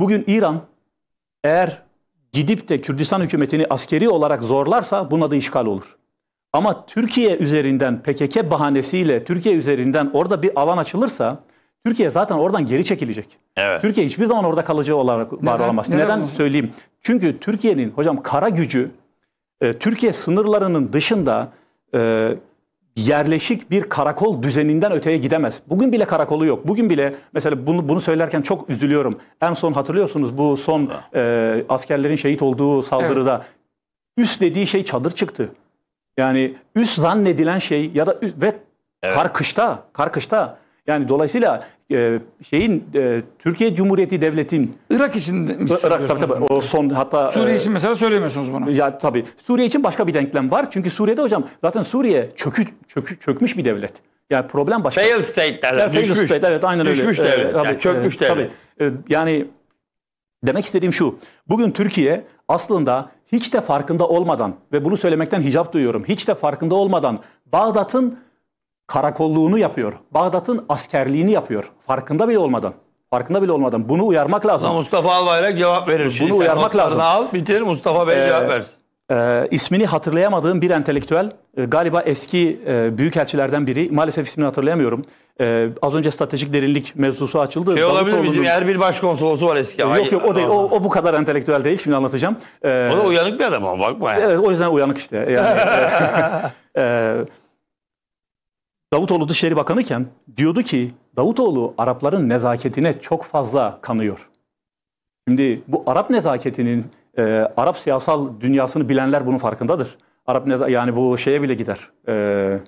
Bugün İran eğer gidip de Kürdistan hükümetini askeri olarak zorlarsa bunun adı işgal olur. Ama Türkiye üzerinden PKK bahanesiyle Türkiye üzerinden orada bir alan açılırsa Türkiye zaten oradan geri çekilecek. Evet. Türkiye hiçbir zaman orada kalıcı olarak var olamaz. Neden, neden söyleyeyim? Çünkü Türkiye'nin hocam kara gücü e, Türkiye sınırlarının dışında e, yerleşik bir karakol düzeninden öteye gidemez. Bugün bile karakolu yok. Bugün bile mesela bunu, bunu söylerken çok üzülüyorum. En son hatırlıyorsunuz bu son e, askerlerin şehit olduğu saldırıda evet. üst dediği şey çadır çıktı. Yani üst zannedilen şey ya da üst, ve evet. kar kışta, kar kışta yani dolayısıyla e, şeyin e, Türkiye Cumhuriyeti Devletin Irak için Irak tabii tabii o son hatta Suriye e, için mesela söylemiyorsunuz bunu. Ya tabii. Suriye için başka bir denklem var. Çünkü Suriye'de hocam zaten Suriye çökü, çökü çökmüş bir devlet. Yani problem başka. Fail state devlet. Fail state evet aynen öyle. Düşmüş devlet. Ee, tabii, yani çökmüş e, devlet. Tabii. E, e, yani demek istediğim şu. Bugün Türkiye aslında hiç de farkında olmadan ve bunu söylemekten hicap duyuyorum. Hiç de farkında olmadan Bağdat'ın karakolluğunu yapıyor. Bağdat'ın askerliğini yapıyor. Farkında bile olmadan. Farkında bile olmadan. Bunu uyarmak lazım. Mustafa Albayrak cevap verir. Bunu Şimdi Bunu uyarmak lazım. al bitir Mustafa Bey ee, cevap versin. E, ismini hatırlayamadığım bir entelektüel e, galiba eski e, büyükelçilerden biri maalesef ismini hatırlayamıyorum. E, az önce stratejik derinlik mevzusu açıldı. Şey olabilir bizim her bir Başkonsolosu var eski. Yok Ay, yok o değil o, o bu kadar entelektüel değil şimdi anlatacağım. E, o da uyanık bir adam ama bakma. Yani. o yüzden uyanık işte. Yani, e, e, Davutoğlu Dışişleri Bakanıken diyordu ki Davutoğlu Arapların nezaketine çok fazla kanıyor. Şimdi bu Arap nezaketinin e, Arap siyasal dünyasını bilenler bunun farkındadır. Arap neza yani bu şeye bile gider. E,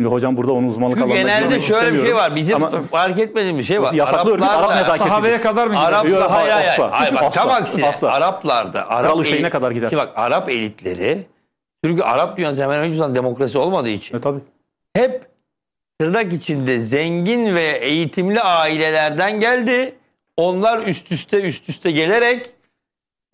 şimdi hocam burada onun uzmanlık Çünkü genelde şöyle bir şey var. Bizim Ama, fark etmediğimiz bir şey var. Yasaklı Araplar örgüt Arap nezaketi. Sahabeye kadar mı gider? Araplar, hayır, hayır, asla. hayır, bak, tam aksine asla. Araplarda Arap Kral elit, kadar gider. Bak Arap elitleri çünkü Arap dünyası hemen hemen demokrasi olmadığı için. E, tabii. Hep tırnak içinde zengin ve eğitimli ailelerden geldi. Onlar üst üste üst üste gelerek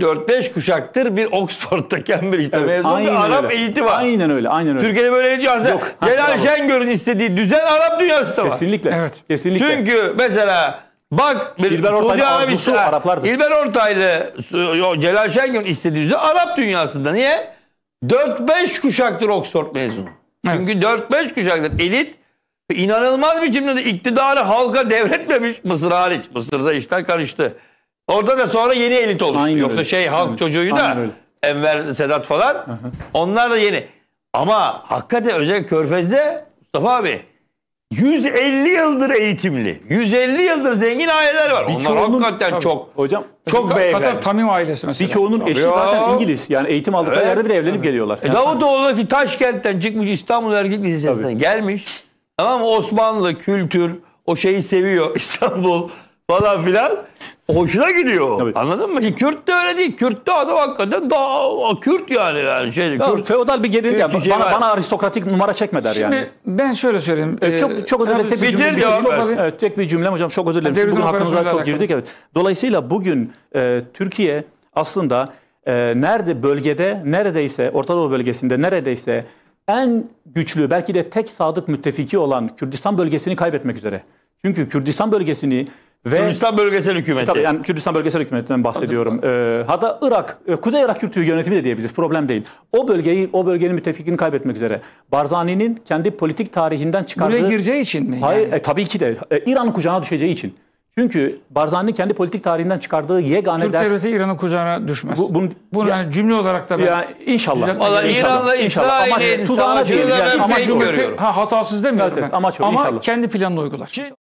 4-5 kuşaktır bir Oxford'da Cambridge'de evet, mezun bir Arap öyle. eğiti var. Aynen öyle, aynen öyle. Türkiye'de böyle diyorsa Yok. Celal Şengör'ün istediği düzen Arap dünyası da var. Kesinlikle. Evet. Kesinlikle. Çünkü mesela bak bir İlber Ortaylı arzusu Araplardır. İlber Ortaylı Celal Şengör'ün istediği düzen Arap dünyasında. Niye? 4-5 kuşaktır Oxford mezunu. Evet. Çünkü 4-5 kuşaktır elit İnanılmaz bir biçimde iktidarı halka devretmemiş Mısır hariç. Mısır'da işler karıştı. Orada da sonra yeni elit oluştu. Yoksa şey halk evet. çocuğu da Enver Sedat falan. Hı Onlar da yeni. Ama hakikaten özellikle Körfez'de Mustafa abi 150 yıldır eğitimli. 150 yıldır zengin aileler var. Bir Onlar çoğunun, hakikaten tabii, çok hocam çok beyefendi. Katar Tamim ailesi mesela. Birçoğunun eşi ya. zaten İngiliz. Yani eğitim aldıkları evet. yerde bile evlenip evet. geliyorlar. E, yani. Davutoğlu'daki Taşkent'ten çıkmış İstanbul Erkek Lisesi'nden gelmiş. Tamam Osmanlı kültür o şeyi seviyor İstanbul falan filan. Hoşuna gidiyor. Tabii. Anladın mı? Kürt de öyle değil. Kürt de adam hakikaten daha Kürt yani. yani şey, ya, Kürt, feodal bir gerilim ya. Şey bana, var. bana aristokratik numara çekme der Şimdi yani. ben şöyle söyleyeyim. E, ee, çok çok özür dilerim. Tek bir cümle. Evet, tek bir cümlem hocam. Çok özür dilerim. Devlet bugün hakkınıza çok girdik. Evet. Dolayısıyla bugün e, Türkiye aslında e, nerede bölgede neredeyse Orta Doğu bölgesinde neredeyse en güçlü belki de tek sadık müttefiki olan Kürdistan bölgesini kaybetmek üzere. Çünkü Kürdistan bölgesini ve Kürdistan bölgesel hükümeti. E, tabii yani Kürdistan bölgesel hükümetinden bahsediyorum. Ee, hatta Irak, e, Kuzey Irak Kürt yönetimi de diyebiliriz. Problem değil. O bölgeyi, o bölgenin müttefikini kaybetmek üzere. Barzani'nin kendi politik tarihinden çıkardığı... Buraya gireceği için mi? Hayır, e, tabii ki de. E, İran kucağına düşeceği için. Çünkü Barzani kendi politik tarihinden çıkardığı yegane Türk ders... Türk devleti İran'ın kucağına düşmez. Bu, bunu, bunu yani cümle olarak da ben... Ya, inşallah. Valla İran'la İsrail'in savaşıyla ben ama cümleti, ha, hatasız demiyorum evet, ben. Amaç o, ama inşallah. kendi planını uygular. Ki,